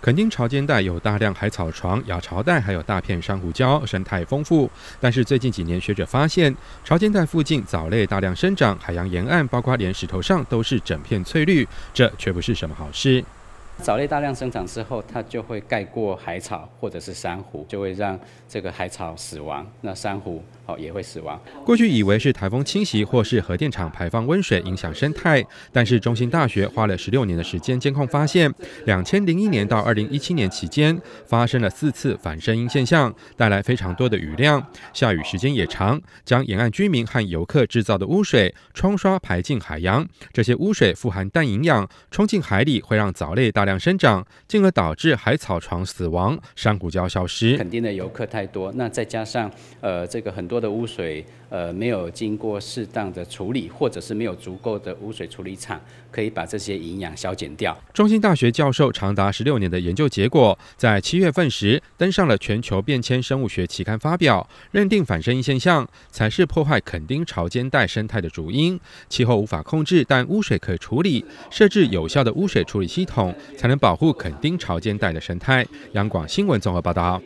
肯定潮间带有大量海草床、亚潮带，还有大片珊瑚礁，生态丰富。但是最近几年，学者发现潮间带附近藻类大量生长，海洋沿岸，包括连石头上都是整片翠绿，这却不是什么好事。藻类大量生长之后，它就会盖过海草或者是珊瑚，就会让这个海草死亡，那珊瑚。哦，也会死亡。过去以为是台风侵袭，或是核电厂排放温水影响生态，但是中心大学花了十六年的时间监控，发现两千零一年到二零一七年期间发生了四次反声音现象，带来非常多的雨量，下雨时间也长，将沿岸居民和游客制造的污水、冲刷排进海洋。这些污水富含氮营养，冲进海里会让藻类大量生长，进而导致海草床死亡、珊瑚礁消失。肯定的，游客太多，那再加上呃这个很多。的污水，呃，没有经过适当的处理，或者是没有足够的污水处理厂，可以把这些营养消减掉。中心大学教授长达十六年的研究结果，在七月份时登上了《全球变迁生物学》期刊发表，认定反生音现象才是破坏垦丁潮间带生态的主因。气候无法控制，但污水可以处理，设置有效的污水处理系统，才能保护垦丁潮间带的生态。央广新闻综合报道。